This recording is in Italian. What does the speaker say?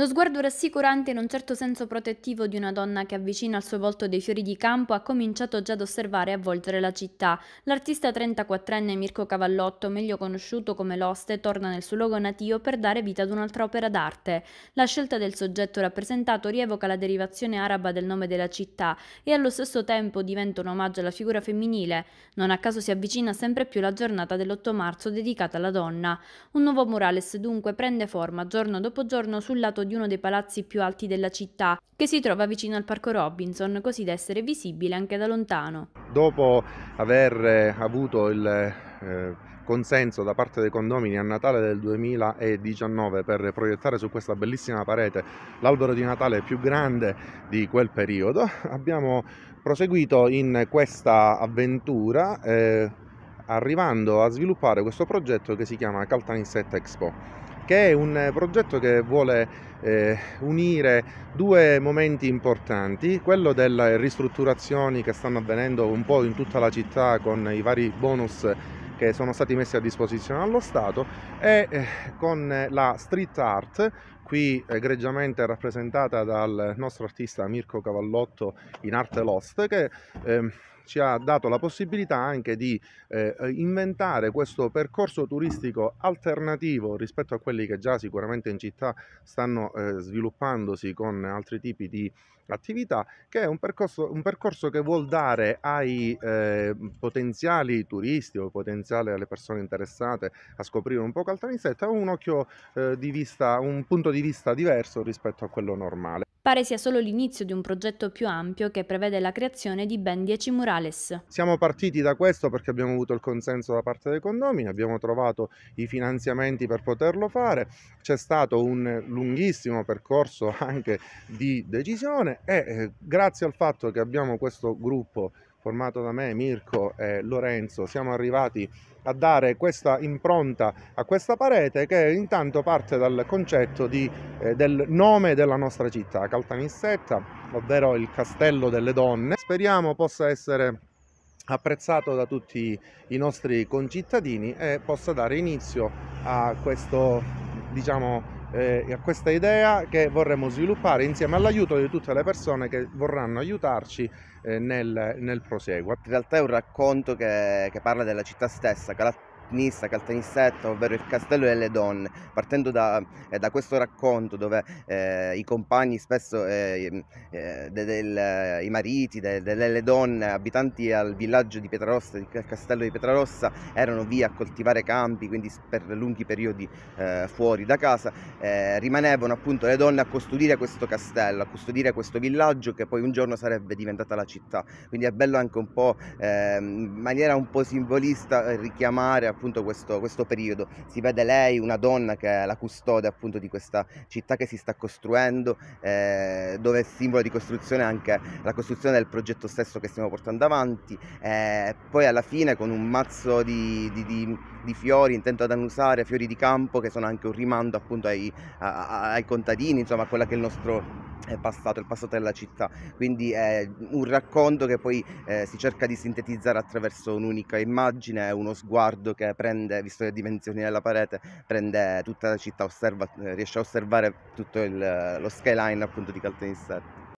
Lo sguardo rassicurante in un certo senso protettivo di una donna che avvicina al suo volto dei fiori di campo ha cominciato già ad osservare e avvolgere la città. L'artista 34enne Mirko Cavallotto, meglio conosciuto come L'Oste, torna nel suo luogo natio per dare vita ad un'altra opera d'arte. La scelta del soggetto rappresentato rievoca la derivazione araba del nome della città e allo stesso tempo diventa un omaggio alla figura femminile. Non a caso si avvicina sempre più la giornata dell'8 marzo dedicata alla donna. Un nuovo murales dunque prende forma giorno dopo giorno sul lato di di uno dei palazzi più alti della città, che si trova vicino al parco Robinson, così da essere visibile anche da lontano. Dopo aver eh, avuto il eh, consenso da parte dei condomini a Natale del 2019 per proiettare su questa bellissima parete l'albero di Natale più grande di quel periodo, abbiamo proseguito in questa avventura. Eh, arrivando a sviluppare questo progetto che si chiama Caltanissetta Expo che è un eh, progetto che vuole eh, unire due momenti importanti, quello delle ristrutturazioni che stanno avvenendo un po' in tutta la città con i vari bonus che sono stati messi a disposizione dallo Stato e eh, con la street art, qui egregiamente rappresentata dal nostro artista Mirko Cavallotto in Arte Lost, che eh, ci ha dato la possibilità anche di eh, inventare questo percorso turistico alternativo rispetto a quelli che già sicuramente in città stanno eh, sviluppandosi con altri tipi di attività, che è un percorso, un percorso che vuol dare ai eh, potenziali turisti o potenziali alle persone interessate a scoprire un po' Caltanissetta un occhio eh, di vista, un punto di di vista diverso rispetto a quello normale. Pare sia solo l'inizio di un progetto più ampio che prevede la creazione di ben 10 murales. Siamo partiti da questo perché abbiamo avuto il consenso da parte dei condomini, abbiamo trovato i finanziamenti per poterlo fare, c'è stato un lunghissimo percorso anche di decisione e eh, grazie al fatto che abbiamo questo gruppo formato da me, Mirko e Lorenzo, siamo arrivati a dare questa impronta a questa parete che intanto parte dal concetto di, eh, del nome della nostra città, Caltanissetta, ovvero il castello delle donne. Speriamo possa essere apprezzato da tutti i nostri concittadini e possa dare inizio a questo diciamo eh, a questa idea che vorremmo sviluppare insieme all'aiuto di tutte le persone che vorranno aiutarci eh, nel, nel proseguo. In realtà è un racconto che, che parla della città stessa, Caltanissetta, Caltanissetta, ovvero il castello delle donne, partendo da, eh, da questo racconto dove eh, i compagni spesso, eh, eh, de, del, i mariti de, de, delle donne abitanti al villaggio di Pietrarossa, del castello di Pietrarossa, erano via a coltivare campi, quindi per lunghi periodi eh, fuori da casa, eh, rimanevano appunto le donne a custodire questo castello, a custodire questo villaggio che poi un giorno sarebbe diventata la città. Quindi è bello anche un po' ehm, in maniera un po' simbolista richiamare appunto appunto questo, questo periodo. Si vede lei, una donna che è la custode appunto di questa città che si sta costruendo, eh, dove è simbolo di costruzione anche la costruzione del progetto stesso che stiamo portando avanti. Eh, poi alla fine con un mazzo di, di, di, di, fiori, intento ad annusare, fiori di campo che sono anche un rimando appunto ai, a, ai contadini, insomma a quella che è il nostro è passato, il passato della città, quindi è un racconto che poi eh, si cerca di sintetizzare attraverso un'unica immagine, uno sguardo che prende, visto le dimensioni della parete, prende tutta la città, osserva, eh, riesce a osservare tutto il, lo skyline appunto di Caltanissetta.